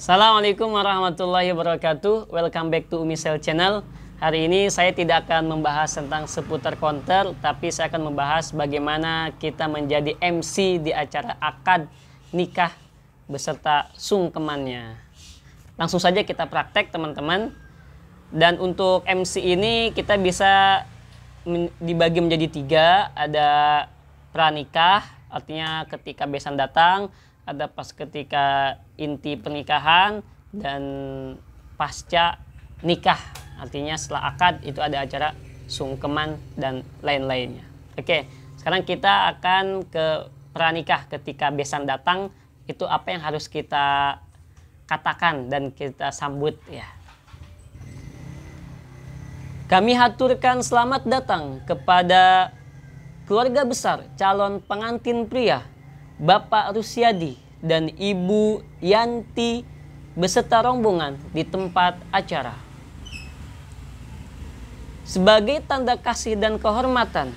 Assalamualaikum warahmatullahi wabarakatuh. Welcome back to Umisel Channel. Hari ini saya tidak akan membahas tentang seputar konter, tapi saya akan membahas bagaimana kita menjadi MC di acara akad nikah beserta sungkemannya. Langsung saja kita praktek teman-teman. Dan untuk MC ini kita bisa dibagi menjadi tiga. Ada pranikah, artinya ketika besan datang, ada pas ketika inti pernikahan dan pasca nikah. Artinya setelah akad itu ada acara sungkeman dan lain-lainnya. Oke, sekarang kita akan ke pranikah ketika besan datang itu apa yang harus kita katakan dan kita sambut ya. Kami haturkan selamat datang kepada keluarga besar calon pengantin pria Bapak Rusyadi dan Ibu Yanti beserta rombongan di tempat acara. Sebagai tanda kasih dan kehormatan,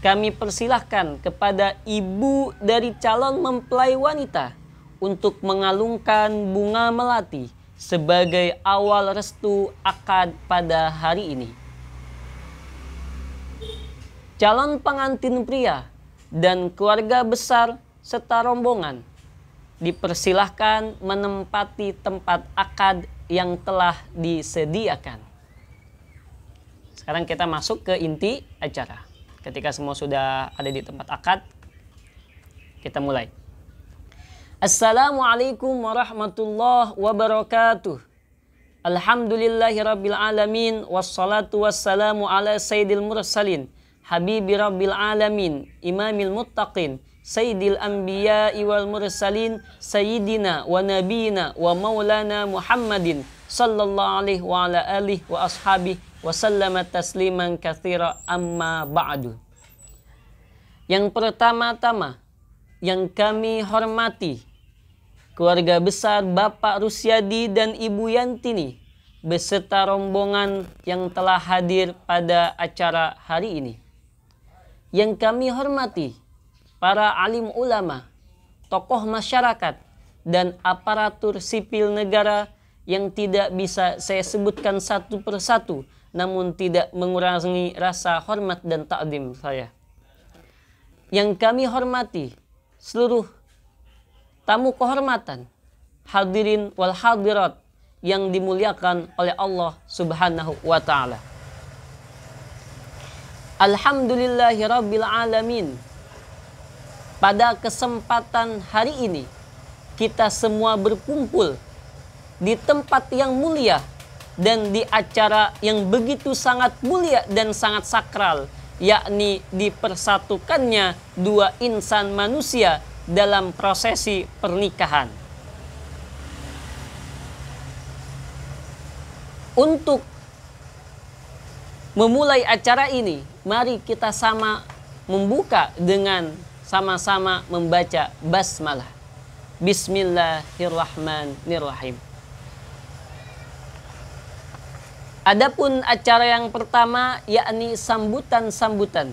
kami persilahkan kepada ibu dari calon mempelai wanita untuk mengalungkan bunga melati sebagai awal restu akad pada hari ini. Calon pengantin pria dan keluarga besar serta rombongan dipersilahkan menempati tempat akad yang telah disediakan. Sekarang kita masuk ke inti acara. Ketika semua sudah ada di tempat akad, kita mulai. Assalamualaikum warahmatullahi wabarakatuh. Alhamdulillahi rabbil alamin wassalatu wassalamu ala sayyidil mursalin habibi rabbil alamin imamil muttaqin Sayyidil Anbiya wal Mursalin Sayyidina wa Nabiyina wa Maulana Muhammadin Sallallahu alaihi wa ala alihi wa ashabihi wa sallama tasliman kathira amma ba'du Yang pertama-tama yang kami hormati keluarga besar Bapak Rusyadi dan Ibu Yantini beserta rombongan yang telah hadir pada acara hari ini. Yang kami hormati para alim ulama, tokoh masyarakat, dan aparatur sipil negara yang tidak bisa saya sebutkan satu persatu, namun tidak mengurangi rasa hormat dan takdim saya. Yang kami hormati seluruh tamu kehormatan, hadirin wal hadirat yang dimuliakan oleh Allah Subhanahu wa taala. Alhamdulillahirabbil alamin. Pada kesempatan hari ini, kita semua berkumpul di tempat yang mulia dan di acara yang begitu sangat mulia dan sangat sakral, yakni dipersatukannya dua insan manusia dalam prosesi pernikahan. Untuk memulai acara ini, mari kita sama membuka dengan sama-sama membaca basmalah. Bismillahirrahmanirrahim. Adapun acara yang pertama yakni sambutan-sambutan.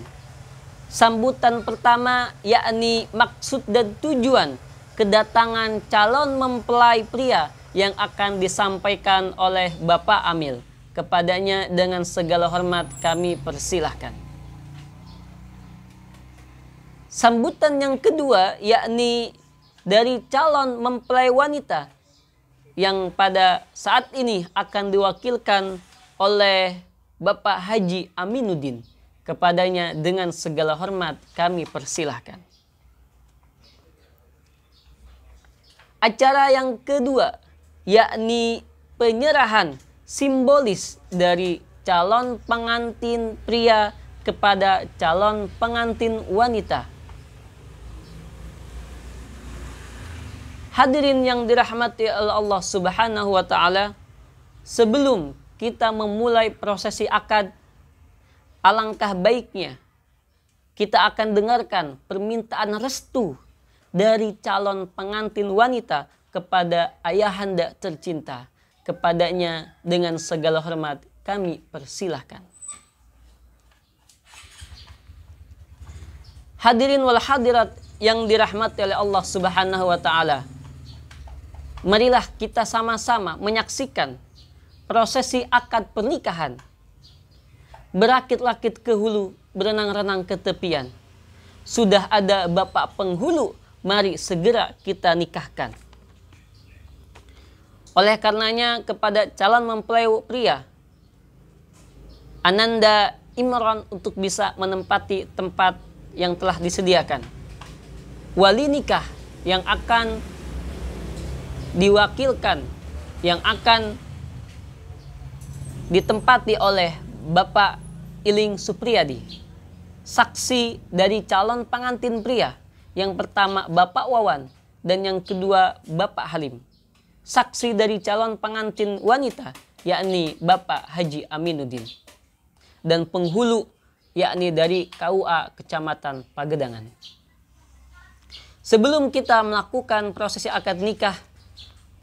Sambutan pertama yakni maksud dan tujuan kedatangan calon mempelai pria yang akan disampaikan oleh Bapak Amil. Kepadanya dengan segala hormat kami persilahkan. Sambutan yang kedua yakni dari calon mempelai wanita yang pada saat ini akan diwakilkan oleh Bapak Haji Aminuddin. Kepadanya dengan segala hormat kami persilahkan. Acara yang kedua yakni penyerahan simbolis dari calon pengantin pria kepada calon pengantin wanita Hadirin yang dirahmati Allah Subhanahu wa taala, sebelum kita memulai prosesi akad, alangkah baiknya kita akan dengarkan permintaan restu dari calon pengantin wanita kepada ayahanda tercinta. Kepadanya dengan segala hormat kami persilahkan. Hadirin wal hadirat yang dirahmati oleh Allah Subhanahu wa taala. Marilah kita sama-sama menyaksikan prosesi akad pernikahan. Berakit-rakit ke hulu, berenang-renang ke tepian. Sudah ada bapak penghulu, mari segera kita nikahkan. Oleh karenanya kepada calon mempelai pria, Ananda Imran untuk bisa menempati tempat yang telah disediakan. Wali nikah yang akan diwakilkan yang akan ditempati oleh Bapak Iling Supriyadi. Saksi dari calon pengantin pria. Yang pertama Bapak Wawan dan yang kedua Bapak Halim. Saksi dari calon pengantin wanita yakni Bapak Haji Aminuddin. Dan penghulu yakni dari KUA Kecamatan Pagedangan. Sebelum kita melakukan prosesi akad nikah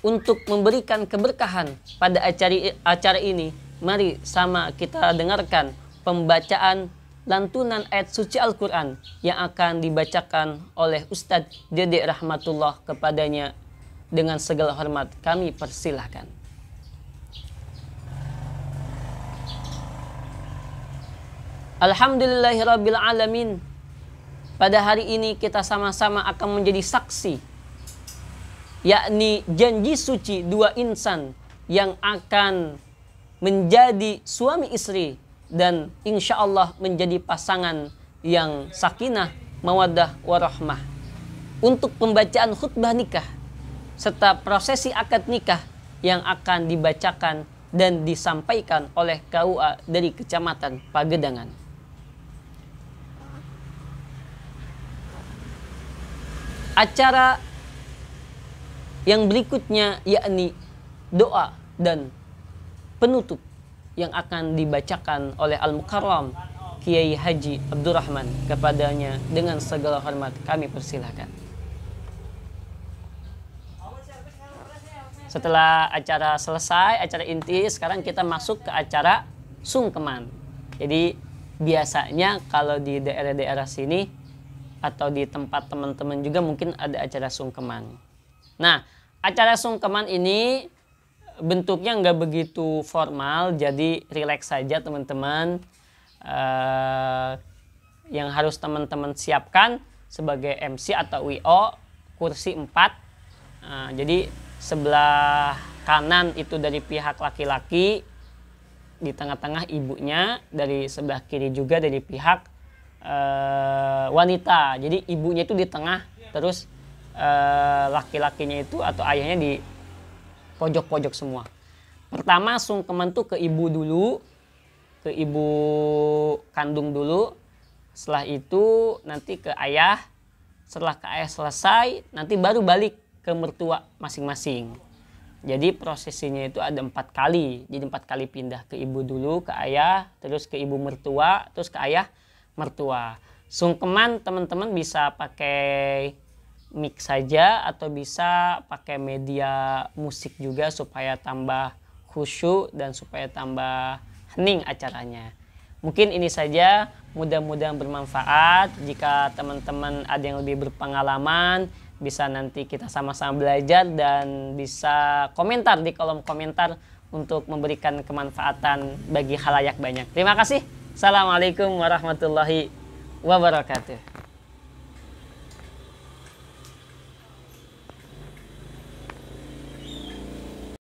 untuk memberikan keberkahan pada acara, acara ini, mari sama kita dengarkan pembacaan lantunan ayat suci Al-Quran yang akan dibacakan oleh Ustadz Dede Rahmatullah kepadanya dengan segala hormat kami persilahkan. Alhamdulillahirrabbilalamin Pada hari ini kita sama-sama akan menjadi saksi yakni janji suci dua insan yang akan menjadi suami istri dan insya Allah menjadi pasangan yang sakinah, mawadah, warahmah. Untuk pembacaan khutbah nikah serta prosesi akad nikah yang akan dibacakan dan disampaikan oleh KUA dari Kecamatan Pagedangan. Acara yang berikutnya yakni doa dan penutup yang akan dibacakan oleh Al-Mukarram Kiai Haji Abdurrahman kepadanya dengan segala hormat kami persilahkan. Setelah acara selesai, acara inti, sekarang kita masuk ke acara sungkeman. Jadi biasanya kalau di daerah-daerah sini atau di tempat teman-teman juga mungkin ada acara sungkeman. Nah, acara sungkeman ini bentuknya nggak begitu formal jadi rileks saja teman-teman uh, yang harus teman-teman siapkan sebagai MC atau WO kursi 4 uh, eh, jadi sebelah kanan itu dari pihak laki-laki di tengah-tengah ibunya dari sebelah kiri juga dari pihak uh, wanita jadi ibunya itu di tengah terus uh, laki-lakinya itu atau ayahnya di pojok-pojok semua. Pertama sungkeman tuh ke ibu dulu, ke ibu kandung dulu. Setelah itu nanti ke ayah. Setelah ke ayah selesai, nanti baru balik ke mertua masing-masing. Jadi prosesinya itu ada empat kali. Jadi empat kali pindah ke ibu dulu, ke ayah, terus ke ibu mertua, terus ke ayah mertua. Sungkeman teman-teman bisa pakai mic saja atau bisa pakai media musik juga supaya tambah khusyuk dan supaya tambah hening acaranya. Mungkin ini saja, mudah-mudahan bermanfaat. Jika teman-teman ada yang lebih berpengalaman, bisa nanti kita sama-sama belajar dan bisa komentar di kolom komentar untuk memberikan kemanfaatan bagi halayak banyak. Terima kasih. Assalamualaikum warahmatullahi wabarakatuh.